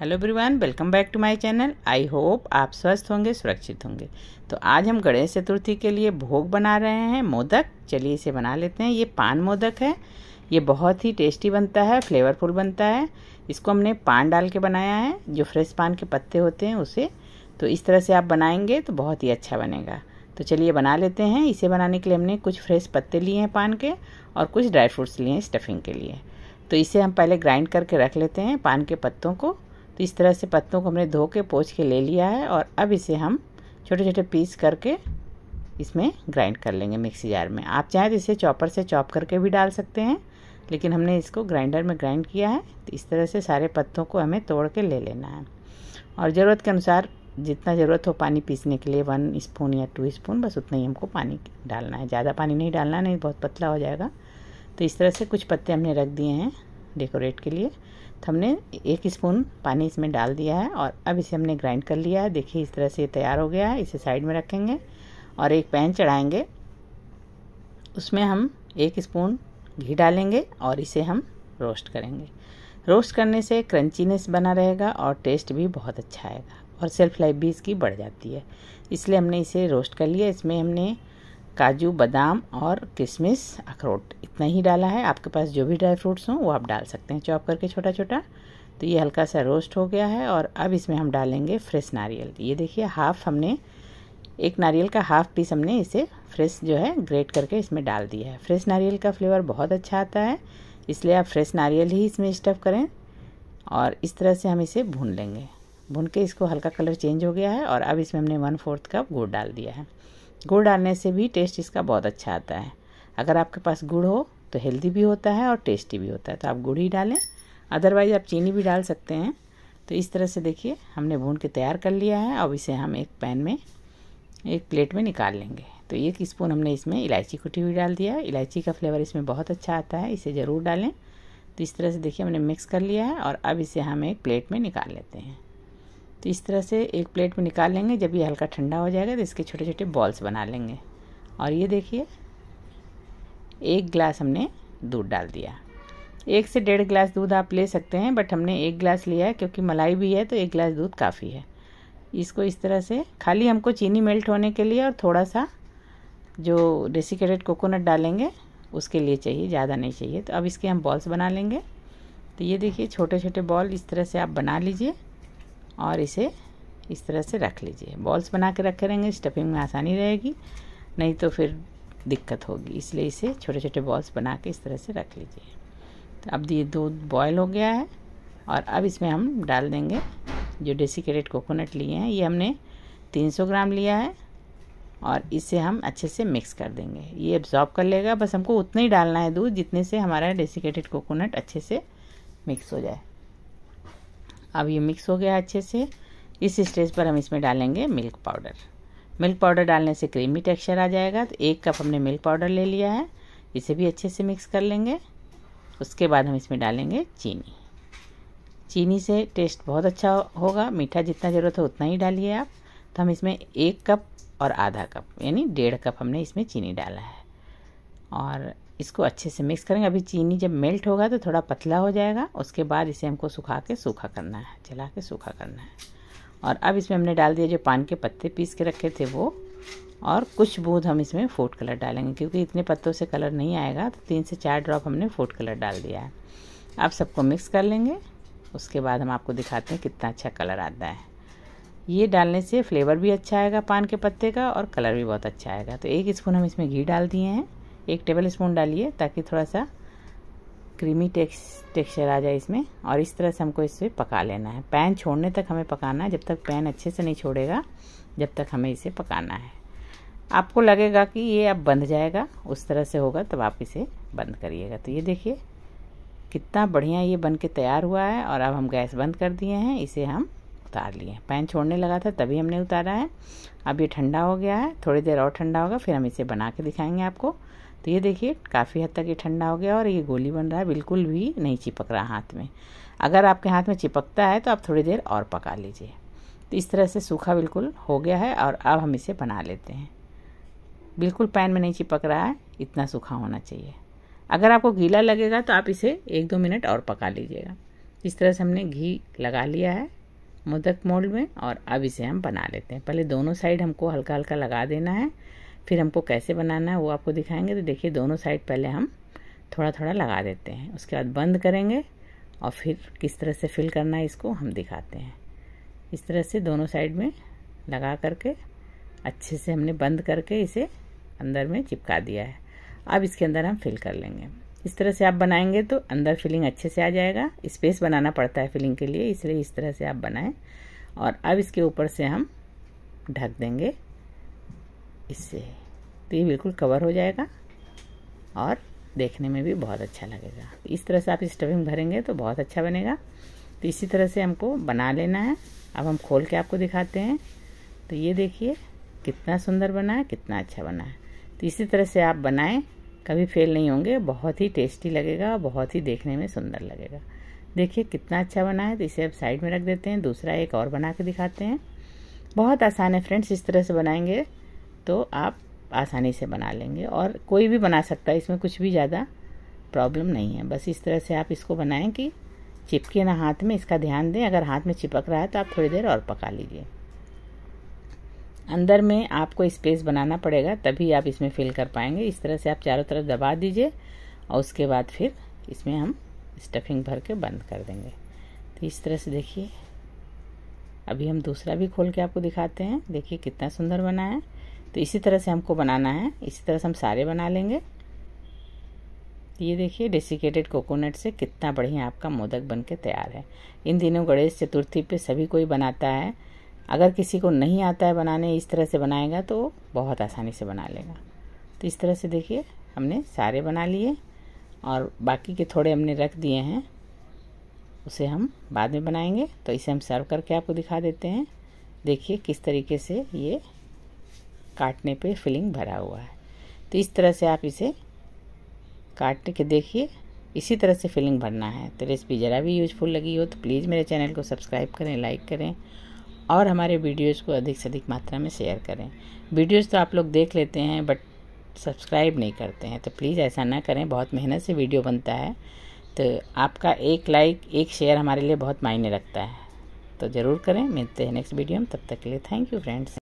hello everyone welcome back to my channel I hope आप स्वस्थ होंगे सुरक्षित होंगे तो आज हम गणेश चतुर्थी के लिए भोग बना रहे हैं मोदक चलिए इसे बना लेते हैं ये पान मोदक है ये बहुत ही टेस्टी बनता है फ्लेवरफुल बनता है इसको हमने पान डाल के बनाया है जो फ्रेश पान के पत्ते होते हैं उसे तो इस तरह से आप बनाएंगे तो बहुत ही अच्छा बनेगा तो चलिए बना लेते हैं इसे बनाने के लिए हमने कुछ फ्रेश पत्ते लिए हैं पान के और कुछ ड्राई फ्रूट्स लिए हैं स्टफिंग के लिए तो इसे हम पहले ग्राइंड करके रख लेते हैं पान के पत्तों को तो इस तरह से पत्तों को हमने धो के पोछ के ले लिया है और अब इसे हम छोटे छोटे पीस करके इसमें ग्राइंड कर लेंगे मिक्सी जार में आप चाहें तो इसे चॉपर से चॉप करके भी डाल सकते हैं लेकिन हमने इसको ग्राइंडर में ग्राइंड किया है तो इस तरह से सारे पत्तों को हमें तोड़ के ले लेना है और ज़रूरत के अनुसार जितना ज़रूरत हो पानी पीसने के लिए वन स्पून या टू स्पून बस उतना ही हमको पानी डालना है ज़्यादा पानी नहीं डालना नहीं बहुत पतला हो जाएगा तो इस तरह से कुछ पत्ते हमने रख दिए हैं डेकोरेट के लिए तो हमने एक स्पून पानी इसमें डाल दिया है और अब इसे हमने ग्राइंड कर लिया है देखिए इस तरह से तैयार हो गया है इसे साइड में रखेंगे और एक पैन चढ़ाएंगे उसमें हम एक स्पून घी डालेंगे और इसे हम रोस्ट करेंगे रोस्ट करने से क्रंचीनेस बना रहेगा और टेस्ट भी बहुत अच्छा आएगा और सेल्फ लाइफ भी इसकी बढ़ जाती है इसलिए हमने इसे रोस्ट कर लिया इसमें हमने काजू बादाम और किशमिश अखरोट इतना ही डाला है आपके पास जो भी ड्राई फ्रूट्स हों वो आप डाल सकते हैं चॉप करके छोटा छोटा तो ये हल्का सा रोस्ट हो गया है और अब इसमें हम डालेंगे फ्रेश नारियल ये देखिए हाफ हमने एक नारियल का हाफ पीस हमने इसे फ्रेश जो है ग्रेट करके इसमें डाल दिया है फ्रेश नारियल का फ्लेवर बहुत अच्छा आता है इसलिए आप फ्रेश नारियल ही इसमें स्टफ़ करें और इस तरह से हम इसे भून लेंगे भून के इसको हल्का कलर चेंज हो गया है और अब इसमें हमने वन फोर्थ कप गुड़ डाल दिया है गुड़ डालने से भी टेस्ट इसका बहुत अच्छा आता है अगर आपके पास गुड़ हो तो हेल्दी भी होता है और टेस्टी भी होता है तो आप गुड़ ही डालें अदरवाइज आप चीनी भी डाल सकते हैं तो इस तरह से देखिए हमने भून के तैयार कर लिया है अब इसे हम एक पैन में एक प्लेट में निकाल लेंगे तो एक स्पून हमने इसमें इलायची कुटी हुई डाल दिया इलायची का फ्लेवर इसमें बहुत अच्छा आता है इसे ज़रूर डालें तो इस तरह से देखिए हमने मिक्स कर लिया है और अब इसे हम एक प्लेट में निकाल लेते हैं तो इस तरह से एक प्लेट में निकाल लेंगे जब ये हल्का ठंडा हो जाएगा तो इसके छोटे छोटे बॉल्स बना लेंगे और ये देखिए एक गिलास हमने दूध डाल दिया एक से डेढ़ गिलास दूध आप ले सकते हैं बट हमने एक गिलास लिया है क्योंकि मलाई भी है तो एक गिलास दूध काफ़ी है इसको इस तरह से खाली हमको चीनी मेल्ट होने के लिए और थोड़ा सा जो डेसिकेटेड कोकोनट डालेंगे उसके लिए चाहिए ज़्यादा नहीं चाहिए तो अब इसके हम बॉल्स बना लेंगे तो ये देखिए छोटे छोटे बॉल इस तरह से आप बना लीजिए और इसे इस तरह से रख लीजिए बॉल्स बना के रखे रहेंगे स्टफिंग में आसानी रहेगी नहीं तो फिर दिक्कत होगी इसलिए इसे छोटे छोटे बॉल्स बना के इस तरह से रख लीजिए तो अब ये दूध बॉयल हो गया है और अब इसमें हम डाल देंगे जो डेसिकेटेड कोकोनट लिए हैं ये हमने 300 ग्राम लिया है और इसे हम अच्छे से मिक्स कर देंगे ये एब्जॉर्ब कर लेगा बस हमको उतना ही डालना है दूध जितने से हमारा डेसिकेटेड कोकोनट अच्छे से मिक्स हो जाए अब ये मिक्स हो गया अच्छे से इस स्टेज पर हम इसमें डालेंगे मिल्क पाउडर मिल्क पाउडर डालने से क्रीमी टेक्सचर आ जाएगा तो एक कप हमने मिल्क पाउडर ले लिया है इसे भी अच्छे से मिक्स कर लेंगे उसके बाद हम इसमें डालेंगे चीनी चीनी से टेस्ट बहुत अच्छा होगा मीठा जितना ज़रूरत हो उतना ही डालिए आप तो हम इसमें एक कप और आधा कप यानी डेढ़ कप हमने इसमें चीनी डाला है और इसको अच्छे से मिक्स करेंगे अभी चीनी जब मेल्ट होगा तो थोड़ा पतला हो जाएगा उसके बाद इसे हमको सुखा के सूखा करना है चला के सूखा करना है और अब इसमें हमने डाल दिया जो पान के पत्ते पीस के रखे थे वो और कुछ बूंद हम इसमें फूड कलर डालेंगे क्योंकि इतने पत्तों से कलर नहीं आएगा तो तीन से चार ड्रॉप हमने फूड कलर डाल दिया है आप सबको मिक्स कर लेंगे उसके बाद हम आपको दिखाते हैं कितना अच्छा कलर आता है ये डालने से फ्लेवर भी अच्छा आएगा पान के पत्ते का और कलर भी बहुत अच्छा आएगा तो एक स्पून हम इसमें घी डाल दिए हैं एक टेबल स्पून डालिए ताकि थोड़ा सा क्रीमी टेक्स टेक्सचर आ जाए इसमें और इस तरह से हमको इसे पका लेना है पैन छोड़ने तक हमें पकाना है जब तक पैन अच्छे से नहीं छोड़ेगा जब तक हमें इसे पकाना है आपको लगेगा कि ये अब बंध जाएगा उस तरह से होगा तब आप इसे बंद करिएगा तो ये देखिए कितना बढ़िया ये बन के तैयार हुआ है और अब हम गैस बंद कर दिए हैं इसे हम उतार लिए हैं पैन छोड़ने लगा था तभी हमने उतारा है अब ये ठंडा हो गया है थोड़ी देर और ठंडा होगा फिर हम इसे बना के दिखाएंगे आपको तो ये देखिए काफ़ी हद तक ये ठंडा हो गया और ये गोली बन रहा है बिल्कुल भी नहीं चिपक रहा हाथ में अगर आपके हाथ में चिपकता है तो आप थोड़ी देर और पका लीजिए तो इस तरह से सूखा बिल्कुल हो गया है और अब हम इसे बना लेते हैं बिल्कुल पैन में नहीं चिपक रहा है इतना सूखा होना चाहिए अगर आपको गीला लगेगा तो आप इसे एक दो मिनट और पका लीजिएगा इस तरह से हमने घी लगा लिया है मोदक मोल्ड में और अब इसे हम बना लेते हैं पहले दोनों साइड हमको हल्का हल्का लगा देना है फिर हमको कैसे बनाना है वो आपको दिखाएंगे तो देखिए दोनों साइड पहले हम थोड़ा थोड़ा लगा देते हैं उसके बाद बंद करेंगे और फिर किस तरह से फिल करना है इसको हम दिखाते हैं इस तरह से दोनों साइड में लगा करके अच्छे से हमने बंद करके इसे अंदर में चिपका दिया है अब इसके अंदर हम फिल कर लेंगे इस तरह से आप बनाएंगे तो अंदर फिलिंग अच्छे से आ जाएगा स्पेस बनाना पड़ता है फिलिंग के लिए इसलिए इस तरह से आप बनाएं और अब इसके ऊपर से हम ढक देंगे इससे तो ये बिल्कुल कवर हो जाएगा और देखने में भी बहुत अच्छा लगेगा तो इस तरह से आप स्टफिंग भरेंगे तो बहुत अच्छा बनेगा तो इसी तरह से हमको बना लेना है अब हम खोल के आपको दिखाते हैं तो ये देखिए कितना सुंदर बना है कितना अच्छा बना है तो इसी तरह से आप बनाएं कभी फेल नहीं होंगे बहुत ही टेस्टी लगेगा बहुत ही देखने में सुंदर लगेगा देखिए कितना अच्छा बना है तो इसे आप साइड में रख देते हैं दूसरा एक और बना के दिखाते हैं बहुत आसान है फ्रेंड्स इस तरह से बनाएंगे तो आप आसानी से बना लेंगे और कोई भी बना सकता है इसमें कुछ भी ज़्यादा प्रॉब्लम नहीं है बस इस तरह से आप इसको बनाएं कि चिपके ना हाथ में इसका ध्यान दें अगर हाथ में चिपक रहा है तो आप थोड़ी देर और पका लीजिए अंदर में आपको स्पेस बनाना पड़ेगा तभी आप इसमें फिल कर पाएंगे इस तरह से आप चारों तरफ दबा दीजिए और उसके बाद फिर इसमें हम स्टफिंग भर के बंद कर देंगे तो इस तरह से देखिए अभी हम दूसरा भी खोल के आपको दिखाते हैं देखिए कितना सुंदर बना है तो इसी तरह से हमको बनाना है इसी तरह से हम सारे बना लेंगे तो ये देखिए डेसिकेटेड कोकोनट से कितना बढ़िया आपका मोदक बन के तैयार है इन दिनों गणेश चतुर्थी पे सभी कोई बनाता है अगर किसी को नहीं आता है बनाने इस तरह से बनाएगा तो बहुत आसानी से बना लेगा तो इस तरह से देखिए हमने सारे बना लिए और बाकी के थोड़े हमने रख दिए हैं उसे हम बाद में बनाएंगे तो इसे हम सर्व करके आपको दिखा देते हैं देखिए किस तरीके से ये काटने पे फिलिंग भरा हुआ है तो इस तरह से आप इसे काट के देखिए इसी तरह से फिलिंग भरना है तो रेसिपी ज़रा भी यूजफुल लगी हो तो प्लीज़ मेरे चैनल को सब्सक्राइब करें लाइक करें और हमारे वीडियोज़ को अधिक से अधिक मात्रा में शेयर करें वीडियोज़ तो आप लोग देख लेते हैं बट सब्सक्राइब नहीं करते हैं तो प्लीज़ ऐसा ना करें बहुत मेहनत से वीडियो बनता है तो आपका एक लाइक एक शेयर हमारे लिए बहुत मायने रखता है तो ज़रूर करें मिलते हैं नेक्स्ट वीडियो में तब तक के लिए थैंक यू फ्रेंड्स